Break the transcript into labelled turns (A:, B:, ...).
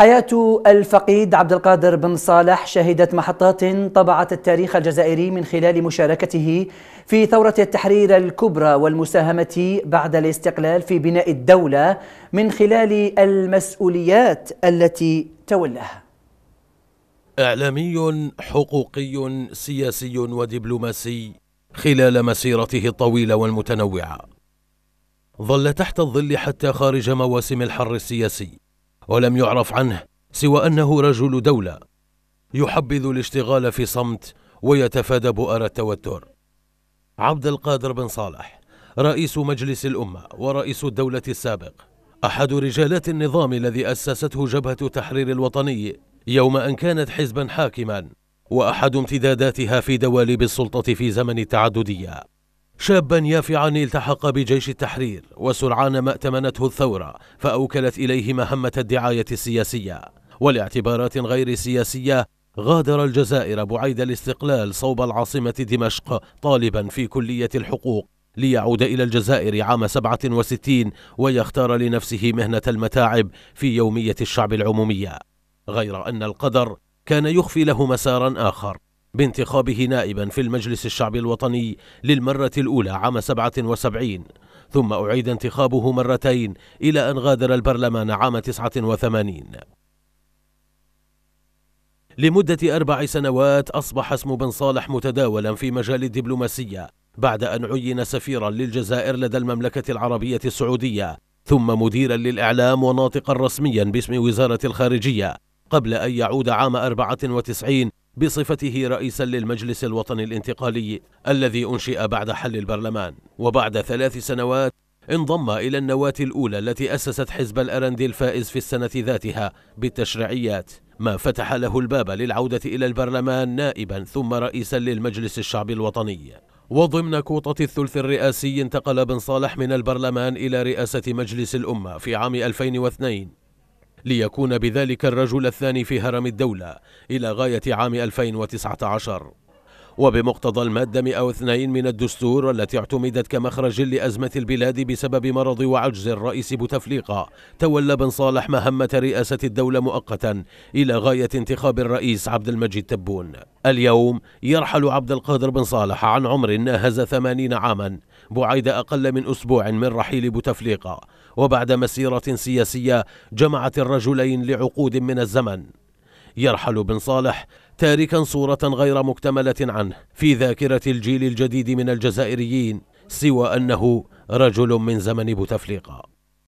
A: حياة الفقيد عبد القادر بن صالح شهدت محطات طبعت التاريخ الجزائري من خلال مشاركته في ثورة التحرير الكبرى والمساهمة بعد الاستقلال في بناء الدولة من خلال المسؤوليات التي تولاها. إعلامي حقوقي سياسي ودبلوماسي خلال مسيرته الطويلة والمتنوعة. ظل تحت الظل حتى خارج مواسم الحر السياسي. ولم يعرف عنه سوى انه رجل دوله يحبذ الاشتغال في صمت ويتفادى بؤر التوتر عبد القادر بن صالح رئيس مجلس الامه ورئيس الدوله السابق احد رجالات النظام الذي اسسته جبهه تحرير الوطني يوم ان كانت حزبا حاكما واحد امتداداتها في دواليب السلطه في زمن التعدديه شابا يافعا التحق بجيش التحرير وسرعان ما ائتمنته الثورة فأوكلت إليه مهمة الدعاية السياسية ولاعتبارات غير سياسية غادر الجزائر بعيد الاستقلال صوب العاصمة دمشق طالبا في كلية الحقوق ليعود إلى الجزائر عام 67 ويختار لنفسه مهنة المتاعب في يومية الشعب العمومية غير أن القدر كان يخفي له مسارا آخر بانتخابه نائبا في المجلس الشعبي الوطني للمرة الأولى عام 77 ثم أعيد انتخابه مرتين إلى أن غادر البرلمان عام 89 لمدة أربع سنوات أصبح اسم بن صالح متداولا في مجال الدبلوماسية بعد أن عين سفيرا للجزائر لدى المملكة العربية السعودية ثم مديرا للإعلام وناطقا رسميا باسم وزارة الخارجية قبل أن يعود عام 94 بصفته رئيسا للمجلس الوطني الانتقالي الذي أنشئ بعد حل البرلمان وبعد ثلاث سنوات انضم إلى النواة الأولى التي أسست حزب الأرندي الفائز في السنة ذاتها بالتشريعيات ما فتح له الباب للعودة إلى البرلمان نائبا ثم رئيسا للمجلس الشعبي الوطني وضمن كوطة الثلث الرئاسي انتقل بن صالح من البرلمان إلى رئاسة مجلس الأمة في عام 2002 ليكون بذلك الرجل الثاني في هرم الدولة إلى غاية عام 2019 وبمقتضى المادة 102 من الدستور التي اعتمدت كمخرج لأزمة البلاد بسبب مرض وعجز الرئيس بوتفليقة تولى بن صالح مهمة رئاسة الدولة مؤقتا إلى غاية انتخاب الرئيس عبد المجيد تبون اليوم يرحل عبد القادر بن صالح عن عمر ناهز 80 عاما بعيد أقل من أسبوع من رحيل بوتفليقة وبعد مسيرة سياسية جمعت الرجلين لعقود من الزمن يرحل بن صالح تاركا صورة غير مكتملة عنه في ذاكرة الجيل الجديد من الجزائريين سوى أنه رجل من زمن بوتفليقة